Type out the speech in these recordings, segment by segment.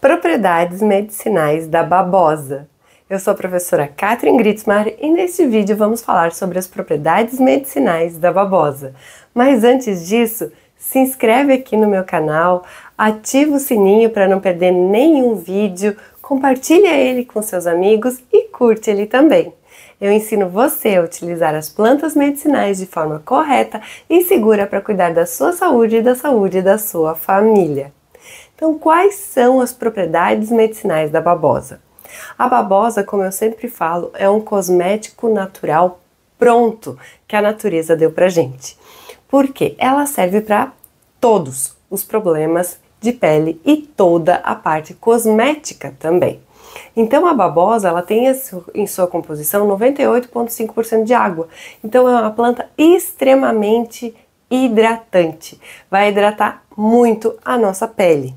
Propriedades medicinais da babosa. Eu sou a professora Katrin Gritzmar e neste vídeo vamos falar sobre as propriedades medicinais da babosa. Mas antes disso, se inscreve aqui no meu canal, ativa o sininho para não perder nenhum vídeo, compartilha ele com seus amigos e curte ele também. Eu ensino você a utilizar as plantas medicinais de forma correta e segura para cuidar da sua saúde e da saúde da sua família. Então, quais são as propriedades medicinais da babosa? A babosa, como eu sempre falo, é um cosmético natural pronto que a natureza deu pra gente. Porque ela serve para todos os problemas de pele e toda a parte cosmética também. Então a babosa ela tem em sua composição 98,5% de água. Então é uma planta extremamente hidratante. Vai hidratar muito a nossa pele.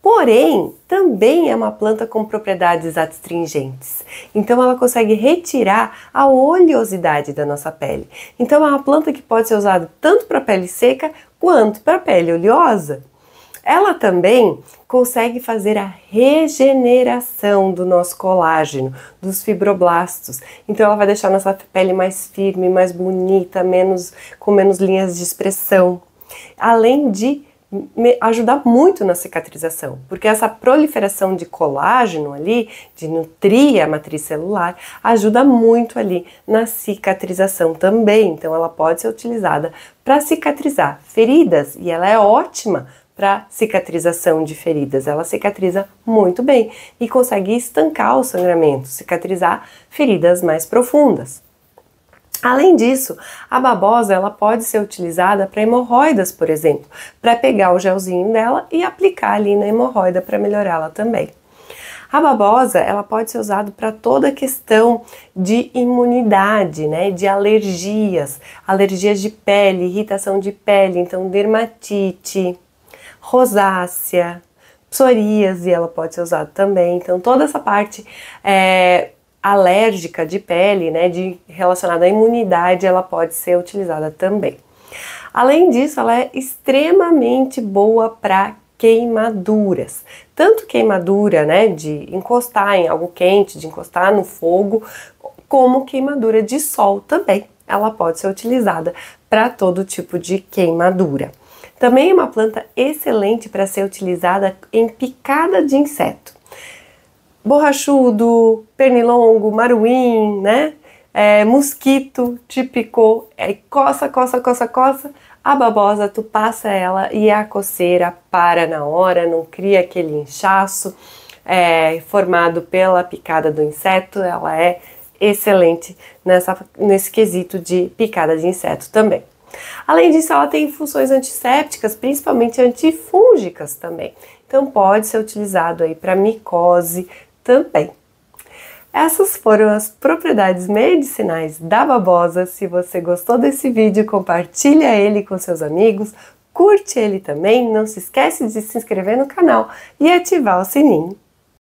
Porém, também é uma planta com propriedades astringentes. Então ela consegue retirar a oleosidade da nossa pele. Então é uma planta que pode ser usada tanto para pele seca quanto para pele oleosa. Ela também consegue fazer a regeneração do nosso colágeno, dos fibroblastos. Então ela vai deixar nossa pele mais firme, mais bonita, menos com menos linhas de expressão. Além de ajudar muito na cicatrização, porque essa proliferação de colágeno ali, de nutrir a matriz celular, ajuda muito ali na cicatrização também. Então, ela pode ser utilizada para cicatrizar feridas e ela é ótima para cicatrização de feridas. Ela cicatriza muito bem e consegue estancar o sangramento, cicatrizar feridas mais profundas. Além disso, a babosa ela pode ser utilizada para hemorroidas, por exemplo, para pegar o gelzinho dela e aplicar ali na hemorroida para melhorá-la também. A babosa ela pode ser usada para toda a questão de imunidade, né? De alergias, alergias de pele, irritação de pele, então dermatite, rosácea, psoríase, ela pode ser usada também. Então toda essa parte é, alérgica de pele, né, de relacionada à imunidade, ela pode ser utilizada também. Além disso, ela é extremamente boa para queimaduras. Tanto queimadura, né, de encostar em algo quente, de encostar no fogo, como queimadura de sol também. Ela pode ser utilizada para todo tipo de queimadura. Também é uma planta excelente para ser utilizada em picada de inseto borrachudo, pernilongo, maruim, né? É, mosquito te picou, é, coça, coça, coça, coça. A babosa, tu passa ela e a coceira para na hora, não cria aquele inchaço é, formado pela picada do inseto. Ela é excelente nessa, nesse quesito de picada de inseto também. Além disso, ela tem funções antissépticas, principalmente antifúngicas também. Então, pode ser utilizado aí para micose, também. Essas foram as propriedades medicinais da babosa. Se você gostou desse vídeo, compartilha ele com seus amigos, curte ele também, não se esquece de se inscrever no canal e ativar o sininho.